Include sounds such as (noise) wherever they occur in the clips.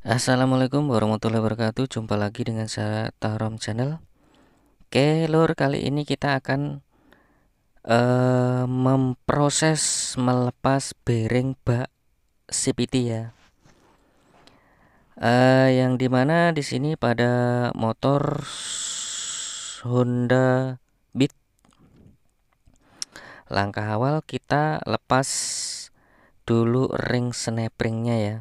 Assalamualaikum warahmatullahi wabarakatuh Jumpa lagi dengan saya Tarom Channel Oke lor kali ini kita akan uh, Memproses melepas bearing bak CPT ya uh, Yang dimana di sini pada motor Honda Beat Langkah awal kita lepas dulu ring snap ringnya ya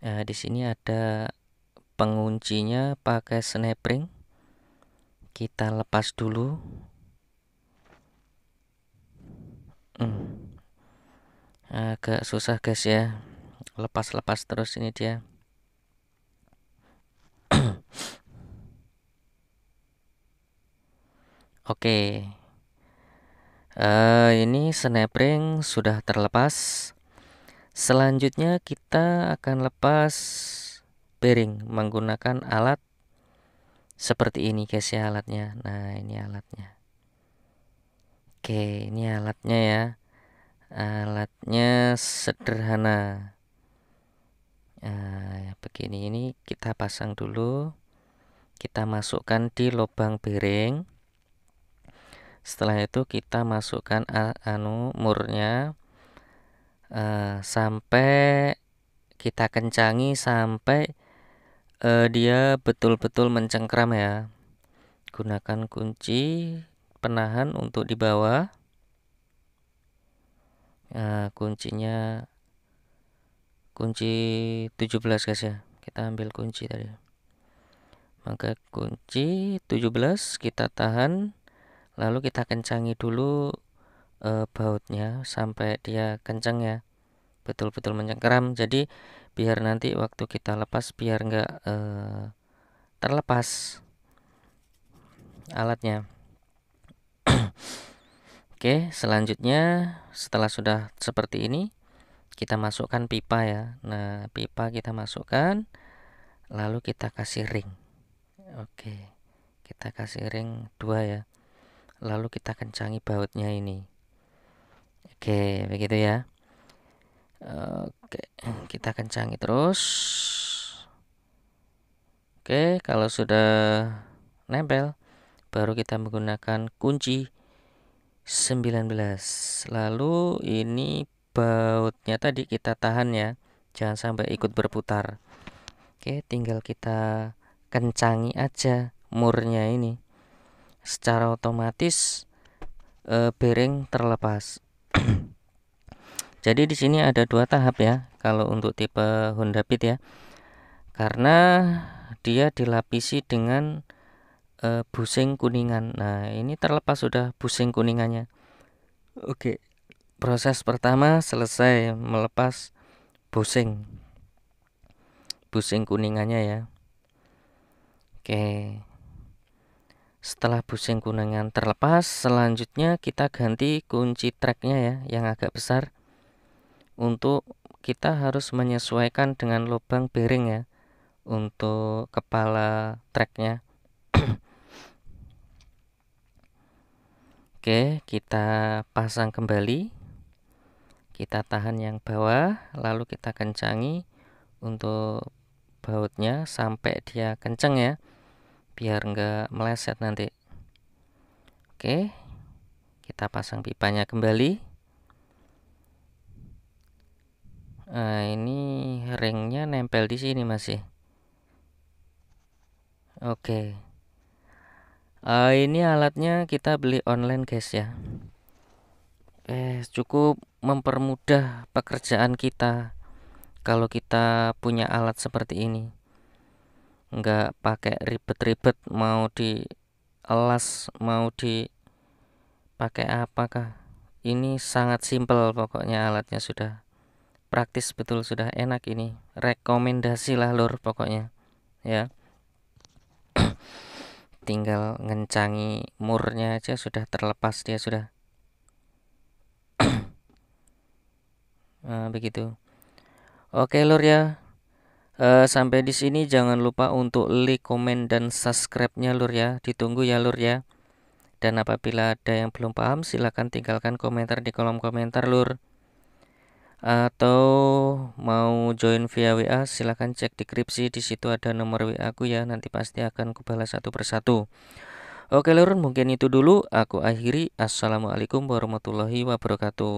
Nah, di sini ada penguncinya pakai snap ring. Kita lepas dulu. Hmm. Agak susah guys ya. Lepas-lepas terus ini dia. (clears throat) Oke. Okay. Uh, eh, ini snap ring sudah terlepas. Selanjutnya kita akan lepas bearing menggunakan alat seperti ini guys ya alatnya. Nah, ini alatnya. Oke, ini alatnya ya. Alatnya sederhana. Nah, begini ini kita pasang dulu. Kita masukkan di lubang bearing. Setelah itu kita masukkan anu murnya uh, sampai kita kencangi sampai uh, dia betul-betul mencengkram ya gunakan kunci penahan untuk di bawah uh, kuncinya kunci 17 guys ya kita ambil kunci tadi maka kunci 17 kita tahan lalu kita kencangi dulu e, bautnya sampai dia kencang ya betul-betul mencengkeram jadi biar nanti waktu kita lepas biar enggak e, eh, terlepas alatnya (clears throat) Oke selanjutnya setelah sudah seperti ini kita masukkan pipa ya Nah pipa kita masukkan lalu kita kasih ring Oke kita kasih ring dua ya lalu kita kencangi bautnya ini Oke, begitu ya. Oke, kita kencangi terus. Oke, kalau sudah nempel, baru kita menggunakan kunci 19. Lalu ini bautnya tadi kita tahan ya, jangan sampai ikut berputar. Oke, tinggal kita kencangi aja murnya ini. Secara otomatis e, bearing terlepas. (clears throat) Jadi di sini ada dua tahap ya kalau untuk tipe Honda Beat ya. Karena dia dilapisi dengan e, busing kuningan. Nah, ini terlepas sudah busing kuningannya. Oke. Proses pertama selesai melepas busing. Busing kuningannya ya. Oke. Setelah busing kuningan terlepas, selanjutnya kita ganti kunci tracknya ya, yang agak besar. Untuk kita harus menyesuaikan dengan lubang bearing ya, untuk kepala tracknya. (clears throat) Oke, kita pasang kembali. Kita tahan yang bawah, lalu kita kencangi untuk bautnya sampai dia kenceng ya biar enggak meleset nanti oke kita pasang pipanya kembali nah ini ringnya nempel di sini masih ya? oke uh, ini alatnya kita beli online guys ya eh cukup mempermudah pekerjaan kita kalau kita punya alat seperti ini nggak pakai ribet-ribet mau di elas mau di pakai apakah ini sangat simpel pokoknya alatnya sudah praktis betul sudah enak ini rekomendasi lah lur pokoknya ya (clears throat) tinggal ngencangi murnya aja sudah terlepas dia sudah nah, (clears throat) begitu oke lur ya Eh, sampai di sini jangan lupa untuk like, komen dan subscribe-nya Lur ya. Ditunggu ya Lur ya. Dan apabila ada yang belum paham silahkan tinggalkan komentar di kolom komentar Lur. Atau mau join via WA silahkan cek deskripsi di situ ada nomor WA aku ya. Nanti pasti akan kubalas satu persatu. Oke Lur, mungkin itu dulu aku akhiri. Assalamualaikum warahmatullahi wabarakatuh.